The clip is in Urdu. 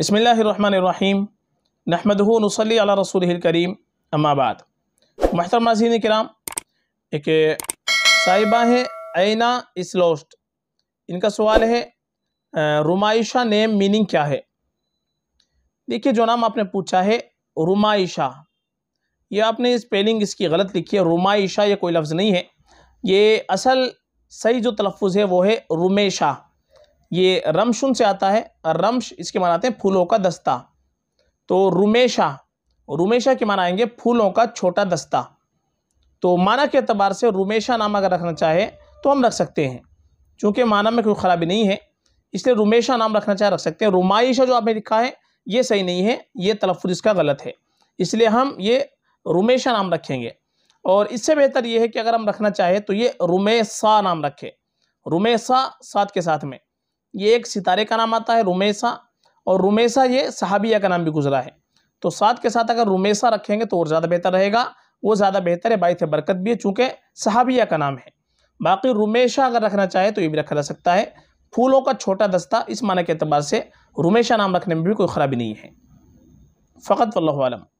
بسم اللہ الرحمن الرحیم نحمد نصلی علی رسول کریم اما بعد محترم ناظرین کرام ایک صاحبہ ہے آئینہ اسلوسٹ ان کا سوال ہے رمائشہ نیم میننگ کیا ہے دیکھیے جو نام آپ نے پوچھا ہے رمائشہ یہ آپ نے اسپیلنگ اس کی غلط لکھی ہے رمائشہ یہ کوئی لفظ نہیں ہے یہ اصل صحیح جو تلفظ ہے وہ ہے رمیشہ یہ رمشن سے آتا ہے رمش اس کے معنی آتے ہیں پھولوں کا دستہ تو رومیشہ رومیشہ کے معنی آئیں گے پھولوں کا چھوٹا دستہ تو معنی کے اعتبار سے رومیشہ نام اگر رکھنا چاہے تو ہم رکھ سکتے ہیں چونکہ معنی میں کوئی خرابی نہیں ہے اس لیے رومیشہ نام رکھنا چاہے رکھ سکتے ہیں رمائشہ جو آپ نے لکھا ہے یہ صحیح نہیں ہے یہ تلفظ اس کا غلط ہے اس لیے ہم یہ رومیشہ نام رکھیں گے اور اس سے بہتر یہ ہے کہ اگر ہم رکھنا چاہیں تو یہ رومیسا نام رکھے رومیسا ساتھ کے ساتھ میں یہ ایک ستارے کا نام آتا ہے رومیسا اور رومیسا یہ صحابیہ کا نام بھی گزرا ہے تو ساتھ کے ساتھ اگر رومیسا رکھیں گے تو اور زیادہ بہتر رہے گا وہ زیادہ بہتر ہے باعث برکت بھی ہے چونکہ صحابیہ کا نام ہے باقی رومیشہ اگر رکھنا چاہے تو یہ بھی رکھا جا سکتا ہے پھولوں کا چھوٹا دستہ اس معنی کے اعتبار سے رومیشہ نام رکھنے میں بھی کوئی خرابی نہیں ہے فقط علم